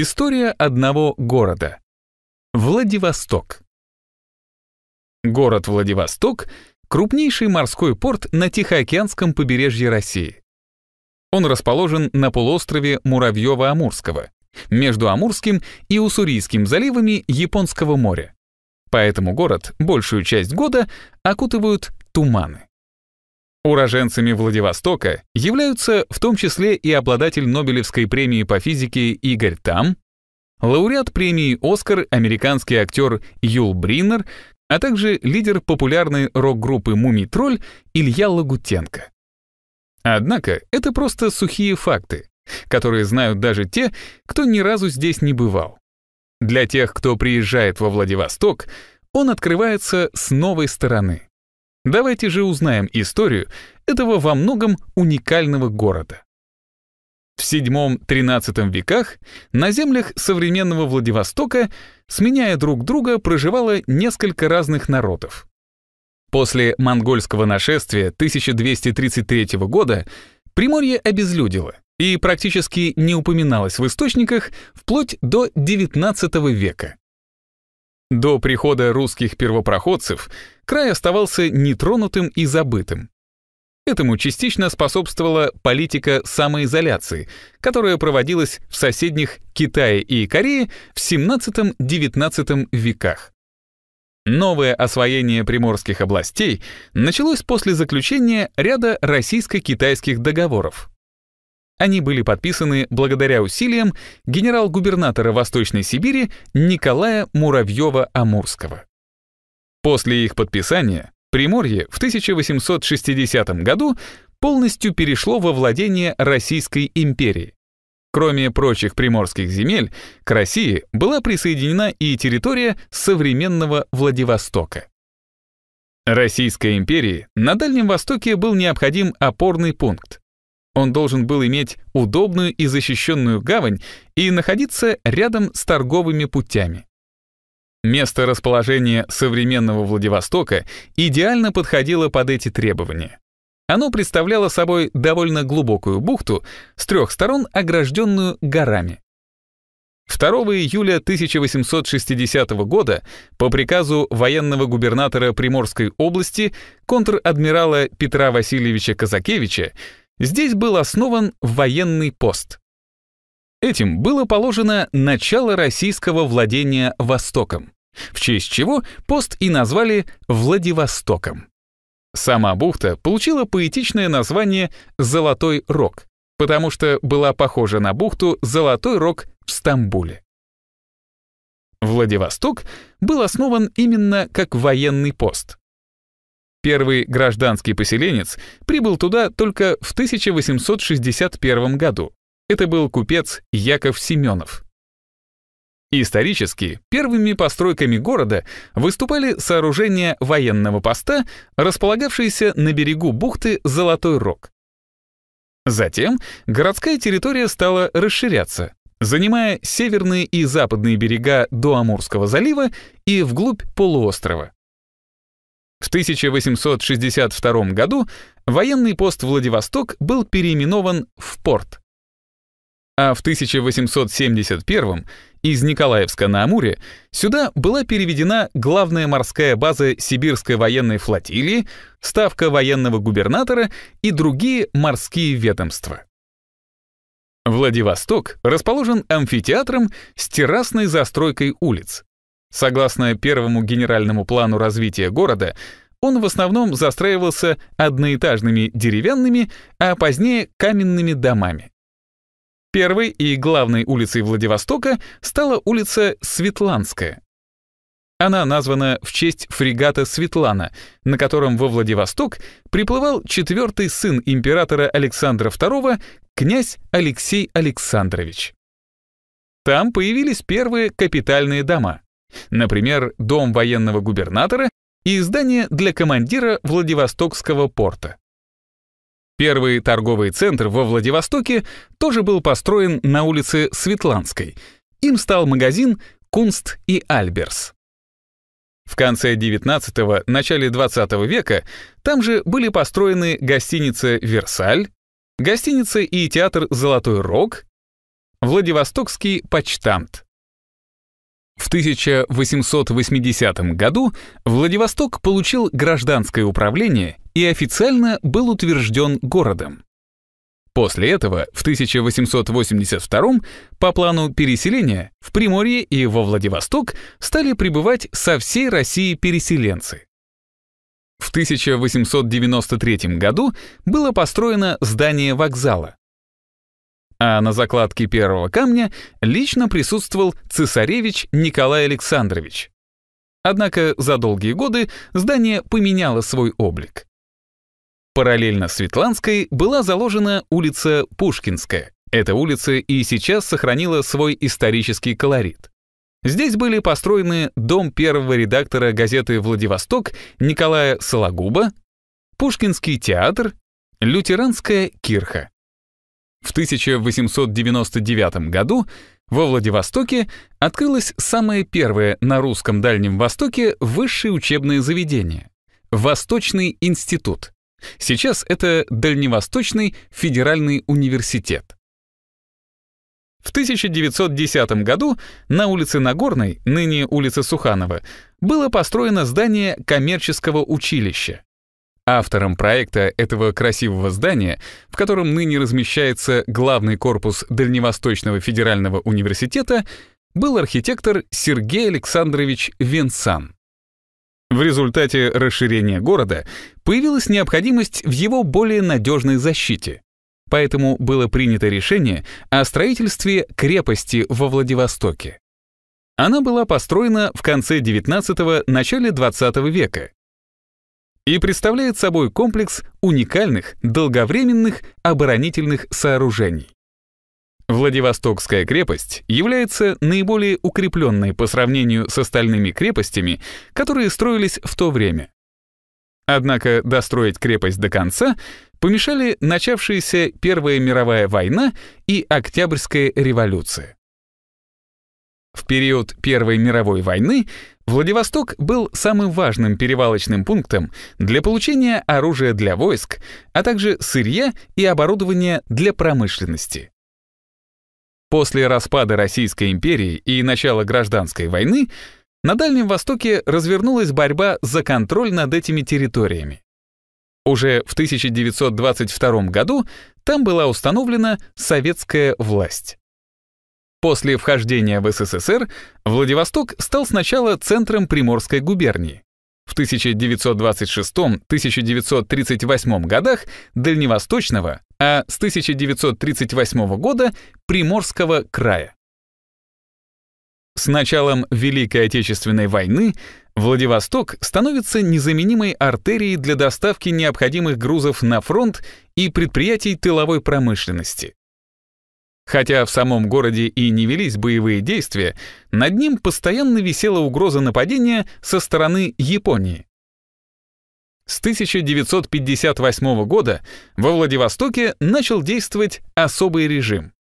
История одного города. Владивосток. Город Владивосток — крупнейший морской порт на Тихоокеанском побережье России. Он расположен на полуострове Муравьева-Амурского, между Амурским и Уссурийским заливами Японского моря. Поэтому город большую часть года окутывают туманы. Уроженцами Владивостока являются в том числе и обладатель Нобелевской премии по физике Игорь Там, лауреат премии «Оскар» американский актер Юл Бриннер, а также лидер популярной рок-группы «Мумий-тролль» Илья Лагутенко. Однако это просто сухие факты, которые знают даже те, кто ни разу здесь не бывал. Для тех, кто приезжает во Владивосток, он открывается с новой стороны — Давайте же узнаем историю этого во многом уникального города. В VII-XIII веках на землях современного Владивостока, сменяя друг друга, проживало несколько разных народов. После монгольского нашествия 1233 года Приморье обезлюдило и практически не упоминалось в источниках вплоть до XIX века. До прихода русских первопроходцев край оставался нетронутым и забытым. Этому частично способствовала политика самоизоляции, которая проводилась в соседних Китае и Корее в 17-19 веках. Новое освоение приморских областей началось после заключения ряда российско-китайских договоров. Они были подписаны благодаря усилиям генерал-губернатора Восточной Сибири Николая Муравьева-Амурского. После их подписания Приморье в 1860 году полностью перешло во владение Российской империи. Кроме прочих приморских земель, к России была присоединена и территория современного Владивостока. Российской империи на Дальнем Востоке был необходим опорный пункт, он должен был иметь удобную и защищенную гавань и находиться рядом с торговыми путями. Место расположения современного Владивостока идеально подходило под эти требования. Оно представляло собой довольно глубокую бухту, с трех сторон огражденную горами. 2 июля 1860 года по приказу военного губернатора Приморской области контр-адмирала Петра Васильевича Казакевича Здесь был основан военный пост. Этим было положено начало российского владения Востоком, в честь чего пост и назвали Владивостоком. Сама бухта получила поэтичное название «Золотой рог», потому что была похожа на бухту «Золотой рог» в Стамбуле. Владивосток был основан именно как военный пост. Первый гражданский поселенец прибыл туда только в 1861 году. Это был купец Яков Семенов. Исторически первыми постройками города выступали сооружения военного поста, располагавшиеся на берегу бухты Золотой Рог. Затем городская территория стала расширяться, занимая северные и западные берега до Амурского залива и вглубь полуострова. В 1862 году военный пост Владивосток был переименован в порт. А в 1871 из Николаевска на Амуре сюда была переведена главная морская база Сибирской военной флотилии, ставка военного губернатора и другие морские ведомства. Владивосток расположен амфитеатром с террасной застройкой улиц. Согласно первому генеральному плану развития города, он в основном застраивался одноэтажными деревянными, а позднее каменными домами. Первой и главной улицей Владивостока стала улица Светланская. Она названа в честь фрегата «Светлана», на котором во Владивосток приплывал четвертый сын императора Александра II, князь Алексей Александрович. Там появились первые капитальные дома — Например, дом военного губернатора и здание для командира Владивостокского порта. Первый торговый центр во Владивостоке тоже был построен на улице Светланской. Им стал магазин «Кунст и Альберс». В конце 19-го, начале 20 века там же были построены гостиница «Версаль», гостиница и театр «Золотой рог», Владивостокский почтамт. В 1880 году Владивосток получил гражданское управление и официально был утвержден городом. После этого, в 1882 по плану переселения, в Приморье и во Владивосток стали прибывать со всей России переселенцы. В 1893 году было построено здание вокзала, а на закладке первого камня лично присутствовал цесаревич Николай Александрович. Однако за долгие годы здание поменяло свой облик. Параллельно Светланской была заложена улица Пушкинская. Эта улица и сейчас сохранила свой исторический колорит. Здесь были построены дом первого редактора газеты «Владивосток» Николая Сологуба, Пушкинский театр, лютеранская кирха. В 1899 году во Владивостоке открылось самое первое на русском Дальнем Востоке высшее учебное заведение — Восточный институт. Сейчас это Дальневосточный федеральный университет. В 1910 году на улице Нагорной, ныне улица Суханова, было построено здание коммерческого училища. Автором проекта этого красивого здания, в котором ныне размещается главный корпус Дальневосточного федерального университета, был архитектор Сергей Александрович Венсан. В результате расширения города появилась необходимость в его более надежной защите. Поэтому было принято решение о строительстве крепости во Владивостоке. Она была построена в конце XIX – начале XX века и представляет собой комплекс уникальных долговременных оборонительных сооружений. Владивостокская крепость является наиболее укрепленной по сравнению с остальными крепостями, которые строились в то время. Однако достроить крепость до конца помешали начавшаяся Первая мировая война и Октябрьская революция. В период Первой мировой войны Владивосток был самым важным перевалочным пунктом для получения оружия для войск, а также сырья и оборудования для промышленности. После распада Российской империи и начала гражданской войны на Дальнем Востоке развернулась борьба за контроль над этими территориями. Уже в 1922 году там была установлена советская власть. После вхождения в СССР Владивосток стал сначала центром Приморской губернии. В 1926-1938 годах Дальневосточного, а с 1938 года Приморского края. С началом Великой Отечественной войны Владивосток становится незаменимой артерией для доставки необходимых грузов на фронт и предприятий тыловой промышленности. Хотя в самом городе и не велись боевые действия, над ним постоянно висела угроза нападения со стороны Японии. С 1958 года во Владивостоке начал действовать особый режим.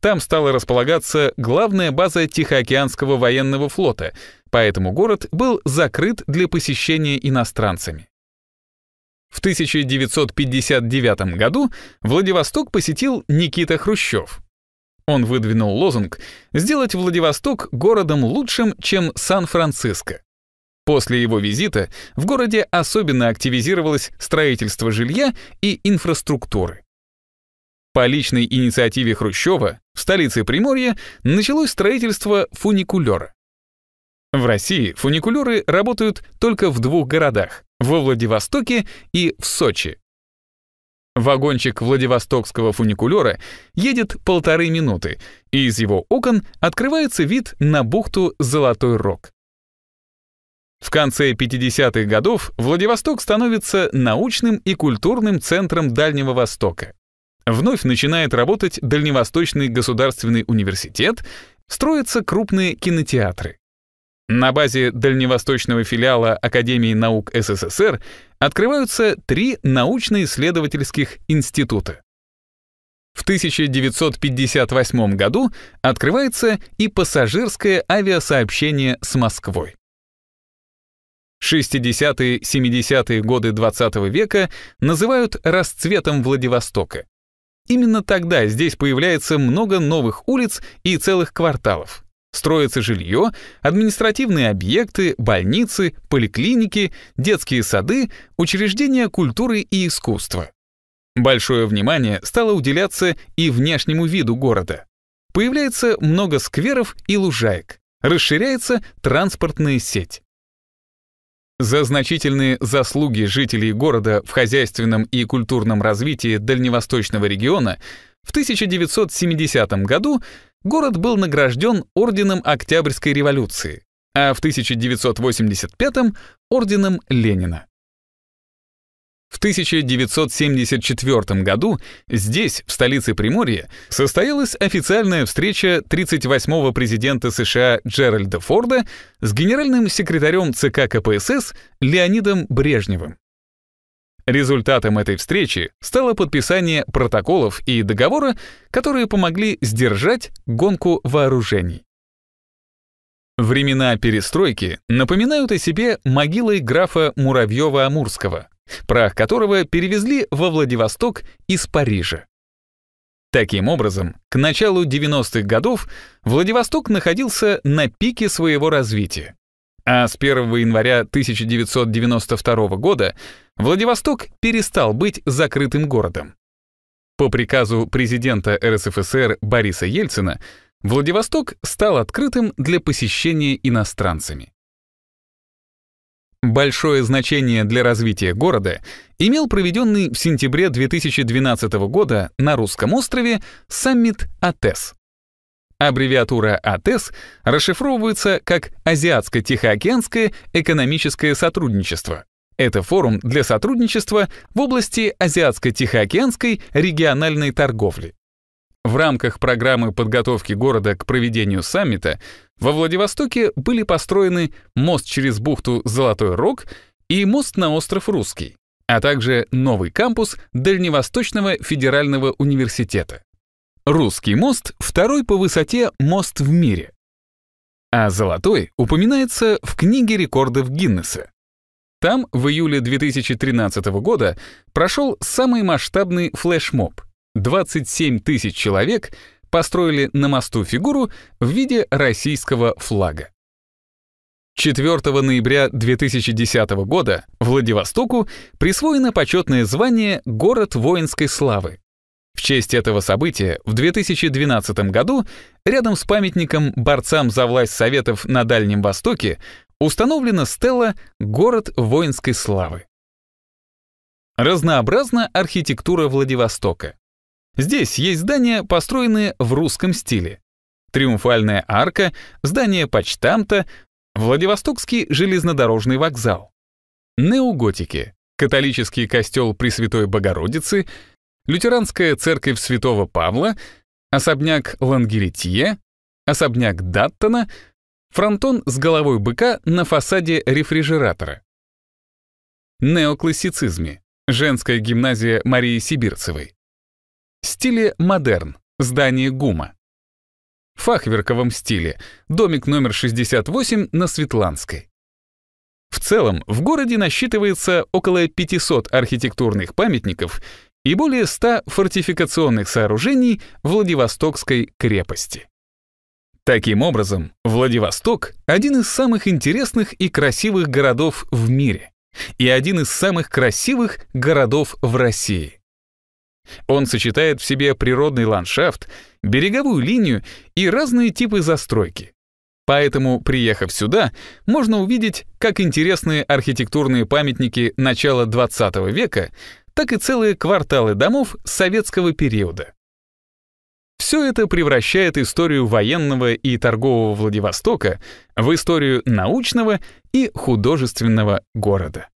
Там стала располагаться главная база Тихоокеанского военного флота, поэтому город был закрыт для посещения иностранцами. В 1959 году Владивосток посетил Никита Хрущев — он выдвинул лозунг «Сделать Владивосток городом лучшим, чем Сан-Франциско». После его визита в городе особенно активизировалось строительство жилья и инфраструктуры. По личной инициативе Хрущева в столице Приморья началось строительство фуникулера. В России фуникулеры работают только в двух городах — во Владивостоке и в Сочи. Вагончик Владивостокского фуникулера едет полторы минуты, и из его окон открывается вид на бухту Золотой Рог. В конце 50-х годов Владивосток становится научным и культурным центром Дальнего Востока. Вновь начинает работать Дальневосточный государственный университет, строятся крупные кинотеатры. На базе дальневосточного филиала Академии наук СССР открываются три научно-исследовательских института. В 1958 году открывается и пассажирское авиасообщение с Москвой. 60-70-е годы XX -го века называют расцветом Владивостока. Именно тогда здесь появляется много новых улиц и целых кварталов. Строится жилье, административные объекты, больницы, поликлиники, детские сады, учреждения культуры и искусства. Большое внимание стало уделяться и внешнему виду города. Появляется много скверов и лужаек. Расширяется транспортная сеть. За значительные заслуги жителей города в хозяйственном и культурном развитии дальневосточного региона в 1970 году город был награжден орденом Октябрьской революции, а в 1985-м — орденом Ленина. В 1974 году здесь, в столице Приморья, состоялась официальная встреча 38-го президента США Джеральда Форда с генеральным секретарем ЦК КПСС Леонидом Брежневым. Результатом этой встречи стало подписание протоколов и договора, которые помогли сдержать гонку вооружений. Времена перестройки напоминают о себе могилой графа Муравьева-Амурского, прах которого перевезли во Владивосток из Парижа. Таким образом, к началу 90-х годов Владивосток находился на пике своего развития. А с 1 января 1992 года Владивосток перестал быть закрытым городом. По приказу президента РСФСР Бориса Ельцина Владивосток стал открытым для посещения иностранцами. Большое значение для развития города имел проведенный в сентябре 2012 года на русском острове саммит АТЭС Аббревиатура АТЭС расшифровывается как Азиатско-Тихоокеанское экономическое сотрудничество. Это форум для сотрудничества в области Азиатско-Тихоокеанской региональной торговли. В рамках программы подготовки города к проведению саммита во Владивостоке были построены мост через бухту Золотой Рог и мост на остров Русский, а также новый кампус Дальневосточного федерального университета. Русский мост — второй по высоте мост в мире. А золотой упоминается в книге рекордов Гиннесса. Там в июле 2013 года прошел самый масштабный флешмоб. 27 тысяч человек построили на мосту фигуру в виде российского флага. 4 ноября 2010 года Владивостоку присвоено почетное звание «Город воинской славы» В честь этого события в 2012 году рядом с памятником борцам за власть Советов на Дальнем Востоке установлена стела «Город воинской славы». Разнообразна архитектура Владивостока. Здесь есть здания, построенные в русском стиле. Триумфальная арка, здание почтамта, Владивостокский железнодорожный вокзал. Неоготики, католический костел Пресвятой Богородицы — лютеранская церковь Святого Павла, особняк Лангеретье, особняк Даттона, фронтон с головой быка на фасаде рефрижератора. Неоклассицизме. Женская гимназия Марии Сибирцевой. Стиле модерн. Здание ГУМа. фахверковом стиле. Домик номер 68 на Светланской. В целом, в городе насчитывается около 500 архитектурных памятников и более 100 фортификационных сооружений Владивостокской крепости. Таким образом, Владивосток — один из самых интересных и красивых городов в мире и один из самых красивых городов в России. Он сочетает в себе природный ландшафт, береговую линию и разные типы застройки. Поэтому, приехав сюда, можно увидеть, как интересные архитектурные памятники начала XX века так и целые кварталы домов советского периода. Все это превращает историю военного и торгового Владивостока в историю научного и художественного города.